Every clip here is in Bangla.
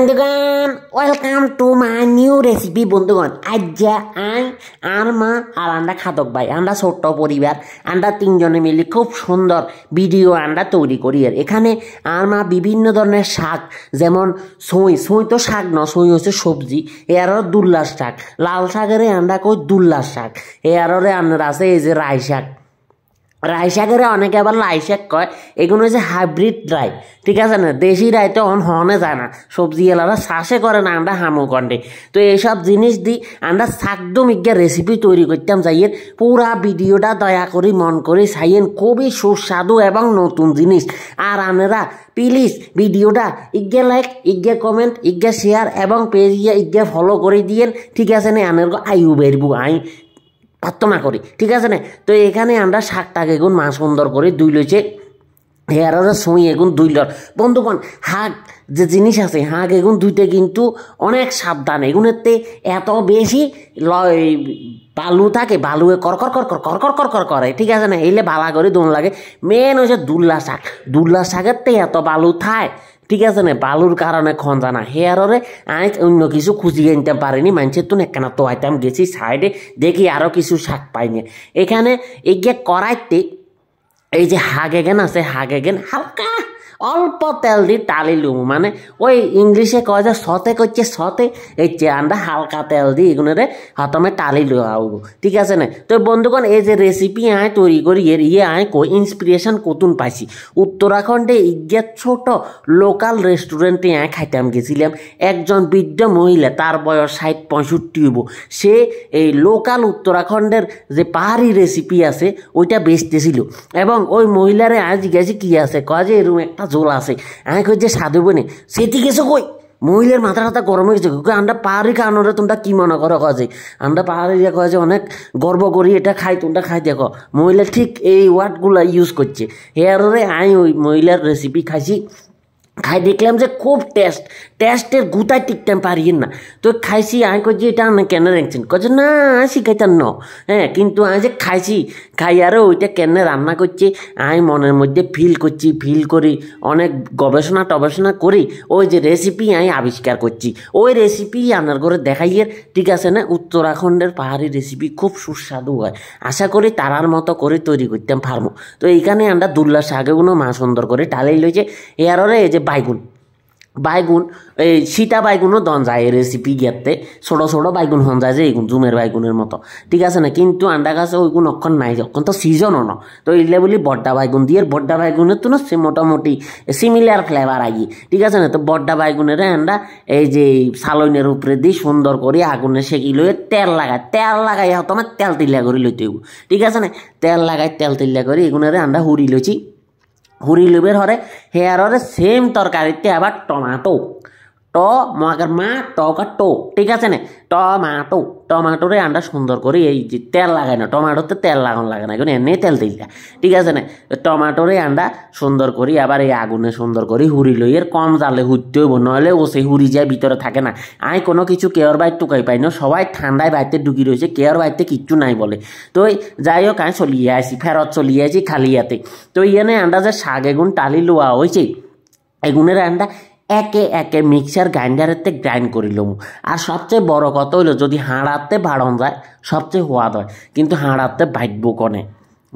বন্ধুগণ welcome to my new recipe বন্ধুগণ আজ আই আর মা আর আমরা খাদক ভাই আমরা ছোট্ট পরিবার আমরা তিনজনে মিলে খুব সুন্দর ভিডিও আন্ডা তৈরি করি আর এখানে আর মা বিভিন্ন ধরনের শাক যেমন সই সই তো শাক ন সই হচ্ছে সবজি এরও দুল্লাস শাক লাল শাকের আন্ডা কই দুল্লাস শাক এররে আন্ডার আছে এই যে রায় শাক রাই অনেকে আবার লাইশাক কয় এগুলো হচ্ছে হাইব্রিড রাই ঠিক আছে না দেশি রাই তো অন হনে যায় না সবজি এলারা শ্বাসে করে না আমরা হামু কন্ডে তো এইসব জিনিস দি আমরা সাকদমিকা রেসিপি তৈরি করতাম যাইয়েন পুরা ভিডিওটা দয়া করি মন করে সাইয়েন খুবই সুস্বাদু এবং নতুন জিনিস আর আনেরা প্লিজ ভিডিওটা ইজ্ঞা লাইক ইজ্ঞা কমেন্ট ইজ্ঞা শেয়ার এবং পেজ ইজ্ঞা ফলো করে দিয়েন ঠিক আছে না আনের আয়ু বেরবু আই প্রার্থনা করি ঠিক আছে না তো এখানে আমরা শাকটাকে গুণ মা সুন্দর করে দুই লইছে আর সুই এগুন দুই লট বন্ধুগণ হাঁক যে জিনিস আছে হাঁক এগুন দুইতে কিন্তু অনেক সাবধান এগুনেরতে এত বেশি লয় বালু থাকে বালুয়ে করকর কর কর কর কর করে ঠিক আছে না এলে বালা করে দোন লাগে মেন হচ্ছে দুল্লা শাক দুল্লা শাকের তে এত বালু থায় ঠিক আছে না বালুর কারণে খঞ্জা না হেয়ারে আজ অন্য কিছু খুঁজি আনতে পারিনি মানুষের তো একখানা তো আইতাম গেছি সাইডে দেখি আরও কিছু শাক পাইনি এখানে এগিয়ে করাইতে এই যে হাগেগেন আছে হাগেগেন হালকা অল্প তেল দিয়ে তালিলুম মানে ওই ইংলিশে কয় যে সতে করছে সতে এই চেয়ানটা হালকা তেল দিয়ে এগুলোরে হতমে টালি লাউ ঠিক আছে না তো বন্ধুগণ এই যে রেসিপি আয় তৈরি করি এর ইয়ে আয় কো ইন্সপিরেশন কতুন পাইছি উত্তরাখণ্ডে ইয়ে ছোট লোকাল রেস্টুরেন্টে আয় খাইতাম গেছিলাম একজন বৃদ্ধ মহিলা তার বয়স ষাট পঁয়ষট্টি হব সে এই লোকাল উত্তরাখণ্ডের যে পাহাড়ি রেসিপি আছে ওইটা বেচতেছিল এবং ওই মহিলারে আজ গেছে কি আছে কয় যে এরকম একটা জোল আছে আমি কই যে সাধু বনে সেটি গেছো কই মহিলার মাথা টাথা গরম হয়ে গেছে আমরা পাহাড়ি কানোরে তোমরা কি মনে করো কাজে আমরা পাহাড়ি যে অনেক গর্ব করি এটা খাই তোমরা খাই দেখো মহিলা ঠিক এই ওয়ার্ডগুলো ইউজ করছে হেয়ারে আমি ওই মহিলার রেসিপি খাইছি খাই দেখলাম যে খুব টেস্ট টেস্টের গুতায় টিকতাম পারি না তো খাইছি আমি কে এটা আমি কেন রেখছেন কছে না শিখাইতাম ন হ্যাঁ কিন্তু আমি যে খাইছি খাই আর ওইটা কেন রান্না করছি আমি মনের মধ্যে ফিল করছি ফিল করি অনেক গবেষণা টবেষণা করি ওই যে রেসিপি আমি আবিষ্কার করছি ওই রেসিপি আপনার ঘরে দেখাইয়ের ঠিক আছে না উত্তরাখণ্ডের পাহাড়ি রেসিপি খুব সুস্বাদু হয় আশা করি তারার মতো করে তৈরি করতাম ফার্মো তো এইখানে আমরা দুল্লা শাকেগুলো মা সুন্দর করে টালেই লইছে এর যে বাইগুন বাইগুন এই সীতা বাইগুনও দন যায় রেসিপি গিয়াতে ছোট ছোট বাইগুন হন যায় যে এইগুন জুমের বাইগুনের মতো ঠিক আছে না কিন্তু আন্ডা গাছে ওইগুন অক্ষণ নাই অক্ষণ তো সিজনও ন তো এলে বলি বড্ডা বাইগুন দিয়ে বড্ডা বাইগুনের তো না মোটামুটি সিমিলার ফ্লেভার আগে ঠিক আছে না তো বড্ডা বাইগুনের আন্ডা এই যে সালনের উপরে দিয়ে সুন্দর করে আগুনে সেকি লয়ে তেল লাগায় তেল লাগাই তোমার তেল তিল্লা করে লইতে ঠিক আছে না তেল লাগায় তেল তিল্লা করে এগুনের আন্ডা হুড়ি লইছি ভৰি লোভে ধৰে সেয়াৰৰে চেম তৰকাৰীতে এবাৰ টমাটো ট ম মা ট কা টো ঠিক আছে না টমাটো টমাটোরে আমরা সুন্দর করে এই যে তেল লাগাই না টমাটোতে তেল লাগানো লাগে না এখন এনে তেল দিই ঠিক আছে না টমাটোরে আমরা সুন্দর করি আবার এই আগুনে সুন্দর করি হুড়ি লই এর কম জালে হুড়তে হইব নইলে ও সেই হুড়ি যায় ভিতরে থাকে না আই কোনো কিছু কেয়ার বাইর টুকাই পাই না সবাই ঠান্ডায় বাইতে ডুকি রয়েছে কেয়ার বাইতে কিচ্ছু নাই বলে তো যাই হোক আমি চলিয়ে আসি ফেরত চলিয়ে আসি ইয়াতে তো ইয়ানে আমরা যে শাক এগুন টালি লোয়া হয়েছে এগুনের আন্ডা একে একে মিক্সার গ্রাইন্ডারেতে গ্রাইন্ড করে লমু আর সবচেয়ে বড় কথা হইলো যদি হাঁড়াতে ভাড়ন যায় সবচেয়ে হওয়া হয় কিন্তু হাঁড়াতে ভাইটবো কনে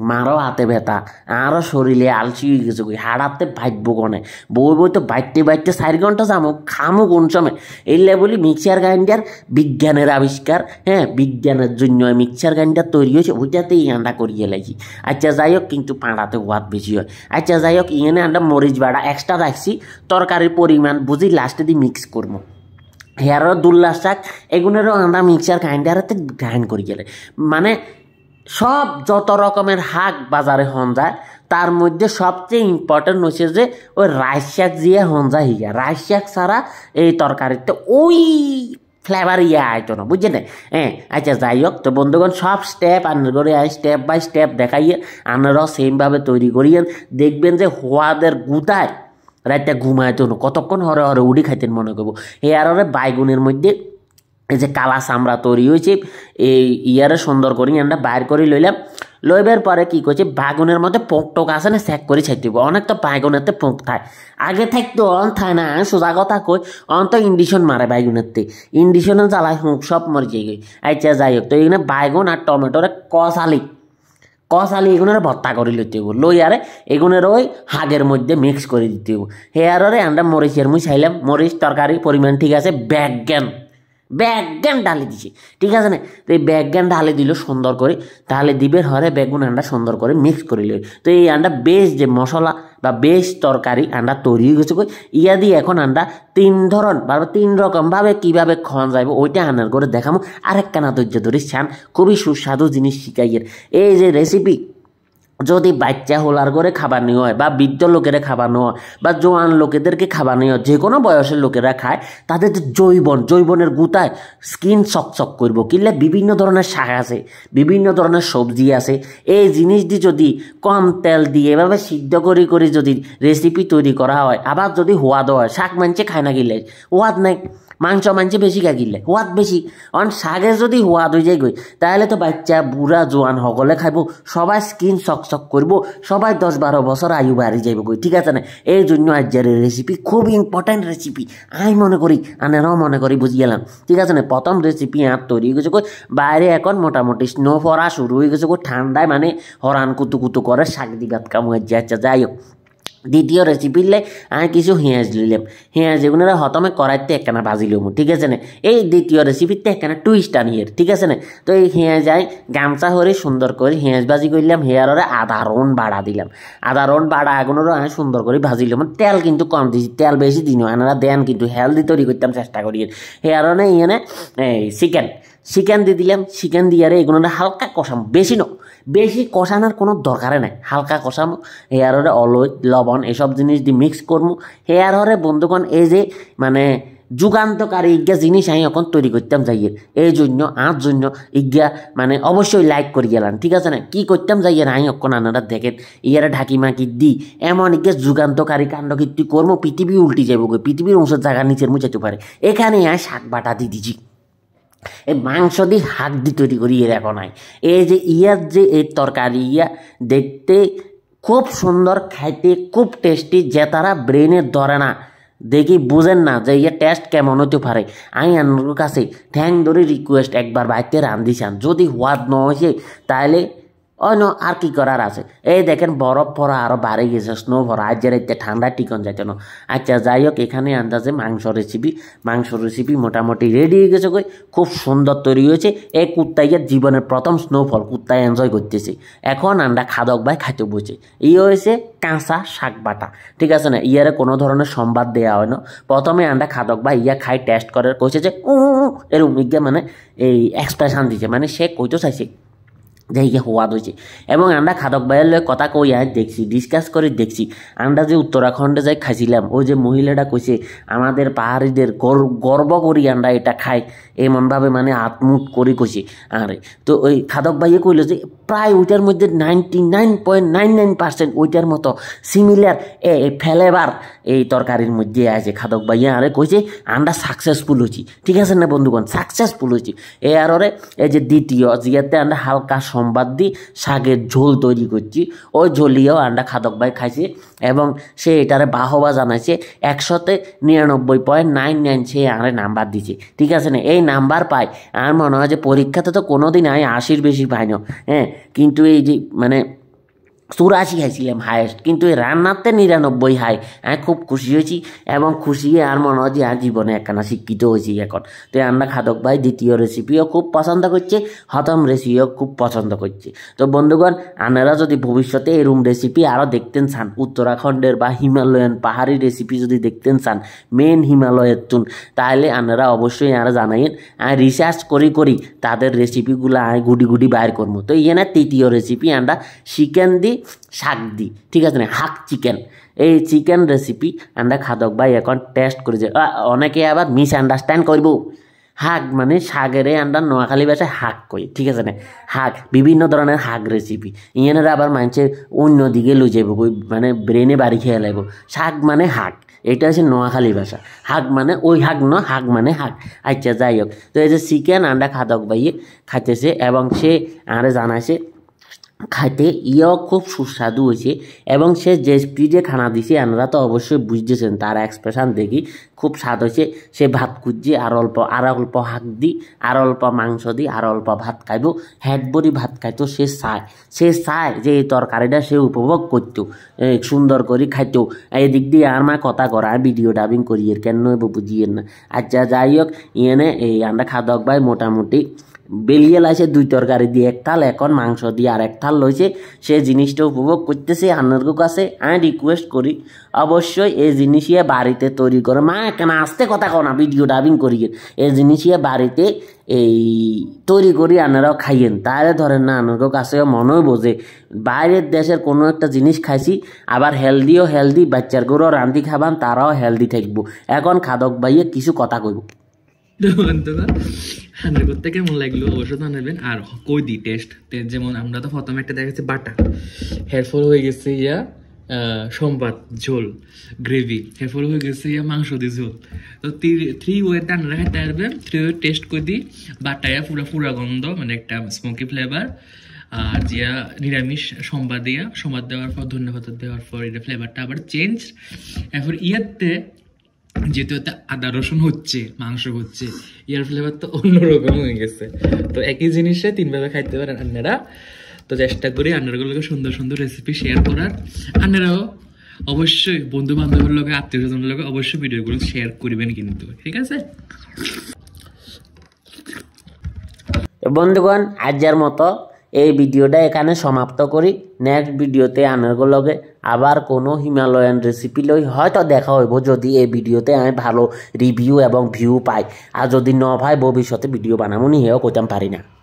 মারও হাতে ব্যথা আরও শরীরে আলসি হয়ে গেছে কই হাড়াতে ভাইটবো কনে বই বই তো বাইটতে বাইটতে চার ঘন্টা যাবো খামু কোন সময় এলে বলি মিক্সার গ্রাইন্ডার বিজ্ঞানের আবিষ্কার হ্যাঁ বিজ্ঞানের জন্য মিক্সার গ্রাইন্ডার তৈরি হয়েছে ওইটাতেই আন্ডা করিয়ে লাগি আচ্ছা যাই হোক কিন্তু পাড়াতে ওয়াদ বেশি হয় আচ্ছা যাই হোক ইয়ে আন্ডা মরিচ বাড়া এক্সট্রা রাখছি তরকারির পরিমাণ বুঝি লাস্টে দিয়ে মিক্স করবো হেয়ারও দুল্লাস শাক এগুলোরও আন্ডা মিক্সার গ্রাইন্ডারেতে গ্রাইন্ড করি গেলে মানে সব যত রকমের হাঁক বাজারে হন যায় তার মধ্যে সবচেয়ে ইম্পর্টেন্ট হচ্ছে যে ওই রাইস শাক দিয়ে হন যায় হিয়া রাইস শাক ছাড়া এই তরকারিতে ওই ফ্লেভার ইয়া আইতো না না হ্যাঁ আচ্ছা যাই হোক তো বন্ধুগণ সব স্টেপ আনার করে স্টেপ বাই স্টেপ দেখাইয়ে আনার সেমভাবে তৈরি করিয়েন দেখবেন যে হোয়াদের গুদায় রাতে ঘুমাইতো না কতক্ষণ হরে হরে উড়ি খাইতেন মনে করবো হেয়ার হরে বাইগুনের মধ্যে এই যে কালা চামড়া তৈরি হয়েছে এই ইয়ারে সুন্দর করে আমরা বাইর করে লইলাম লইবার পরে কি করছে বাগুনের মধ্যে পোক টোক আছে না চেক করে ছাই দিব অনেক তো বাগুনেতে পোক থায় আগে থাকতো অন থায় না সোজা কথা কই অন তো ইন্ডিশন মারে বাইগুনেরতে ইন্ডিশনে জ্বালায় হুঁক সব মরে যাই গই আচ্ছা যাই হোক তো এইখানে বাইগুন আর টমেটোরে কষালি কষালি এগুনের ভর্তা করে লইতে হইব লই আরে এগুনের ওই হাগের মধ্যে মিক্স করে দিতে হইব হেয়ারে আমরা মরিচের মুই চাইলাম মরিচ তরকারি পরিমাণ ঠিক আছে ব্যাগ জ্ঞান ব্যাগজ্ঞান ঢালে দিছে ঠিক আছে না তো এই ব্যাগজ্ঞান ঢালে দিল সুন্দর করে তাহলে দিবের হরে বেগুন আন্ডা সুন্দর করে মিক্স করে লিল তো এই আন্ডা বেশ যে মশলা বা বেশ তরকারি আন্ডা তৈরি হয়ে গেছে কই ইয়া দিয়ে এখন আন্ডা তিন ধরন বা তিন রকমভাবে কীভাবে খাওয়া যাবে ওইটা আন্ডার করে দেখামো আরেক কানা ধৈর্য ধরিস ছান খুবই সুস্বাদু জিনিস শিকাইয়ের এই যে রেসিপি যদি বাচ্চা হোলার করে খাবানি হয় বা বৃদ্ধ লোকেরা খাবানো হয় বা জোয়ান লোকেদেরকে খাবার হয় যে কোনো বয়সের লোকেরা খায় তাদের যে জৈবন জৈবনের গুতায় স্কিন চকচক করবো কিনলে বিভিন্ন ধরনের শাক আছে বিভিন্ন ধরনের সবজি আছে এই জিনিস দিয়ে যদি কম তেল দিয়ে এভাবে সিদ্ধ করে করে যদি রেসিপি তৈরি করা হয় আবার যদি হোয়াদ হয় শাক মানছে খায় না গেলে হোয়াদ নাই মাংস মাংসে বেশি খাগিলে সোৱাদ বেছি কাৰণ চাগে যদি সোৱাদ হৈ যায়গৈ তাহলেতো বাচ্চা বুঢ়া জোৱান সকলে খাব সবাই স্কিন চক চক কৰিব সবাই দহ বাৰ বছৰ আয়ু বাঢ়ি যাবগৈ ঠিক আছে না এই জন্য আজ্যাৰ রেসিপি খুব ইম্পর্টেন্ট রেসিপি আমি মনে করি আনারাও মনে করি বুঝি গেলাম ঠিক আছে না প্রথম রেসিপি আর তৈরি হয়ে গেছে বাইরে এখন মোটামুটি স্নো পড়া শুরু হয়ে গেছে ঠান্ডায় মানে হরান কুতু কুতু করে শাক দিবাত কামু আজ্যা আচ্ছা যাই হোক দ্বিতীয় রেসিপি লে আমি কিছু পেঁয়াজ লিলাম পেঁয়াজ এগুলো হতমে কড়াইতে একখানা ভাজি লমু ঠিক আছে না এই দ্বিতীয় রেসিপিতে একখানা টুইস্ট আনিয়ের ঠিক আছে না তো এই পেঁয়াজ আই গামছা হরে সুন্দর করে পেঁয়াজ ভাজি করলাম হেয়ারে আধা রন বাড়া দিলাম আধা রন বাড়া এগুলো আমি সুন্দর করে ভাজি লম তেল কিন্তু কম দিছি তেল বেশি দিন এনারা দেন কিন্তু হেলদি তৈরি করতাম চেষ্টা করি হেয়ারে ইয়ে এই চিকেন চিকেন দিয়ে দিলাম চিকেন দিয়ে এগুলো হালকা কষাম বেশি নয় বেশি কষানোর কোনো দরকারে নাই হালকা কষামো হেয়ার হরে লবণ এসব জিনিস দিয়ে মিক্স করমু হেয়ার হরে বন্ধুগণ এই যে মানে যুগান্তকারী ইজ্ঞা জিনিস আমি এখন তৈরি করতাম যাইয়ের এই জন্য আর জন্য ইজ্ঞা মানে অবশ্যই লাইক করে গেলাম ঠিক আছে না কি করতাম যাইয়ের আমি অক্ষণ আনারা দেখেন ইয়ারে ঢাকি মাকি দি এমন ইজ্ঞা যুগান্তকারী কাণ্ড কীর্তি কর্ম পৃথিবী উল্টি যাবো পৃথিবীর অংশের জায়গা নিচের যেতে পারে এখানে আর শাক বাটা দি দিছি এ মাংস দিয়ে দি তৈরি করি এখন নাই এই যে ইয়ার যে এই তরকারি ইয়া দেখতে খুব সুন্দর খাইতে খুব টেস্টি যে তারা ব্রেনে ধরে না দেখি বুঝেন না যে ইয়ে টেস্ট কেমন হতে পারে আমি আপনার কাছে ঠ্যাং ধরে রিকোয়েস্ট একবার বাইতে রান্ধিসান যদি হোয়াদ নয় তাহলে অন্য আর কি করার আছে এই দেখেন বরফ পরা আরও বাড়ে গেছে স্নো ভরা আর যেরাইতে ঠান্ডা টিকন যাইতে না আচ্ছা যাই হোক এখানে আন্দাজে মাংস রেসিপি মাংস রেসিপি মোটামুটি রেডি হয়ে গেছে কই খুব সুন্দর তৈরি হয়েছে এই কুত্তাইয়ের জীবনের প্রথম স্নোফল কুত্তায় এনজয় করতেছে এখন আমরা খাদক ভাই খাইতে বসে ই হয়েছে কাঁচা শাক বাটা ঠিক আছে না ইয়ারে কোনো ধরনের সম্বাদ দেওয়া হয় না প্রথমে আন্দা খাদক ভাই ইয়া খাই টেস্ট করে কইছে যে এরকম ইজ্ঞা ইয়ে মানে এই এক্সপ্রেশন দিছে মানে সে কইতে চাইছে যাইকে সোৱাদ দিয়েছে এবং আমরা খাদক ভাইয়ের লয় কথা কই আজ দেখছি ডিসকাস করে দেখছি আমরা যে উত্তরাখণ্ডে যাই খাইছিলাম ওই যে মহিলাটা কইছে আমাদের পাহাড়িদের গর্ব করি আমরা এটা খাই এমনভাবে মানে আত্মুট করে কইছি আর তো ওই খাদক ভাইয়ে কইল যে প্রায় ওইটার মধ্যে ninety nine point nine nine percent ওইটার মতো সিমিলার এ ফেলেবার এই তরকারির মধ্যে আছে খাদক ভাইয়া আরে কইছে আমরা সাকসেসফুল হয়েছি ঠিক আছে না বন্ধুগণ সাকসেসফুল হয়েছি এ আর এই যে দ্বিতীয় জিয়াতে আমরা হালকা সোমবার দিয়ে শাকের ঝোল তৈরি করছি ওই ঝোলিয়েও আন্ডা খাদক ভাই খাইছে এবং সে এটারে বাহবা জানাইছে একশোতে নিরানব্বই পয়েন্ট নাইন নাইন সে আরে নাম্বার দিছে ঠিক আছে না এই নাম্বার পাই আর মনে হয় যে পরীক্ষাতে তো কোনো দিন আমি আশির বেশি পাই না হ্যাঁ কিন্তু এই যে মানে চুরাশি খাইছিলাম হায়েস্ট কিন্তু এই রান্নাতে নিরানব্বই হাই আমি খুব খুশি হয়েছি এবং খুশি আর মনে হয় যে আর জীবনে একখানা শিক্ষিত হয়েছি এখন তো রান্না খাদক ভাই দ্বিতীয় রেসিপিও খুব পছন্দ করছে হতম রেসিপিও খুব পছন্দ করছে তো বন্ধুগণ আপনারা যদি ভবিষ্যতে এরম রেসিপি আরও দেখতেন চান উত্তরাখণ্ডের বা হিমালয়ান পাহাড়ি রেসিপি যদি দেখতেন চান মেন হিমালয়ের তুন তাহলে আপনারা অবশ্যই আর জানাইন আর রিসার্চ করি করি তাদের রেসিপিগুলো আমি গুডি গুডি বাইর করবো তো ইয়ে তৃতীয় রেসিপি আমরা চিকেন দিই শাক দি ঠিক আছে না হাক চিকেন এই চিকেন রেসিপি আমরা খাদক ভাই এখন টেস্ট যে অনেকে আবার মিস আন্ডারস্ট্যান্ড করবো হাক মানে শাকের আমরা নোয়াখালী ভাষায় হাক কই ঠিক আছে না হাক বিভিন্ন ধরনের হাক রেসিপি ইয়ানেরা আবার মানুষে অন্য দিকে লই যাইব মানে ব্রেনে বাড়ি খেয়ে লাগবো শাক মানে হাক এটা হচ্ছে নোয়াখালী ভাষা হাক মানে ওই হাক ন হাক মানে হাক আচ্ছা যাই হোক তো এই যে চিকেন আন্ডা খাদক বাইয়ে খাইতেছে এবং সে আরে জানাইছে খাইতে ইয়াও খুব সুস্বাদু হয়েছে এবং সে যে স্পিডে খানা দিছে আমরা তো অবশ্যই বুঝতেছেন তার এক্সপ্রেশন দেখি খুব স্বাদ হয়েছে সে ভাত কুজি আর অল্প আর অল্প হাঁক দি আর অল্প মাংস দি আর অল্প ভাত খাইব হেট বড়ি ভাত খাইতো সে চায় সে চায় যে এই তরকারিটা সে উপভোগ করতো সুন্দর করে খাইতো এই দিক দিয়ে আর মা কথা করা ভিডিও ডাবিং করিয়ে কেন বুঝিয়ে না আচ্ছা যাই হোক ইয়ে এই আমরা খাদক ভাই মোটামুটি বেলিয়েল আছে দুই তরকারি দিয়ে এক থাল এখন মাংস দিয়ে আর এক থাল লইছে সে জিনিসটা উপভোগ করতেছে আনারগো কাছে আমি রিকোয়েস্ট করি অবশ্যই এই জিনিস বাড়িতে তৈরি করে মা কেন আসতে কথা কো না ভিডিও ডাবিং করিয়ে এই জিনিস বাড়িতে এই তৈরি করি আনারাও খাইয়েন তাহলে ধরেন না আনারগো কাছেও মনেও বোঝে বাইরের দেশের কোনো একটা জিনিস খাইছি আবার হেলদিও হেলদি বাচ্চার গরুও রান্ধি খাবান তারাও হেলদি থাকবো এখন খাদক ভাইয়ে কিছু কথা কইব বন্ধুগণ রান্না করতে কেমন লাগলো অবশ্যই জানাবেন আর কই দিই টেস্ট যেমন আমরা তো প্রথমে একটা দেখেছি বাটা হেয়ারফল হয়ে গেছে ইয়া সম্বাদ ঝোল গ্রেভি হেয়ারফল হয়ে গেছে ইয়া মাংস দি ঝোল তো থ্রি ওয়েতে আপনারা খাইতে পারবেন থ্রি ওয়ে টেস্ট করে দিই বাটায়া পুরা পুরা গন্ধ মানে একটা স্মোকি ফ্লেভার আর জিয়া নিরামিষ সম্বাদ দিয়া সম্বাদ দেওয়ার পর ধন্যবাদ দেওয়ার পর এটা ফ্লেভারটা আবার চেঞ্জ এরপর ইয়াতে যেহেতু ওতে আদা রসুন হচ্ছে মাংস হচ্ছে ইয়ার ফ্লেভার তো অন্যরকম হয়ে গেছে তো একই জিনিসে তিনভাবে খাইতে পারেন আন্নারা তো চেষ্টা করি আপনারাগুলোকে সুন্দর সুন্দর রেসিপি শেয়ার করার আন্নারাও অবশ্যই বন্ধু বান্ধবের লোকে আত্মীয় স্বজনের লোকে অবশ্যই ভিডিওগুলো শেয়ার করবেন কিন্তু ঠিক আছে বন্ধুগণ আজ যার মতো এই ভিডিওটা এখানে সমাপ্ত করি নেক্সট ভিডিওতে আনার লগে আবার কোনো হিমালয়ান রেসিপি লই হয়তো দেখা হইব যদি এই ভিডিওতে আমি ভালো রিভিউ এবং ভিউ পাই আর যদি ন ভাই ভবিষ্যতে ভিডিও বানামো হেও কইতাম পারি না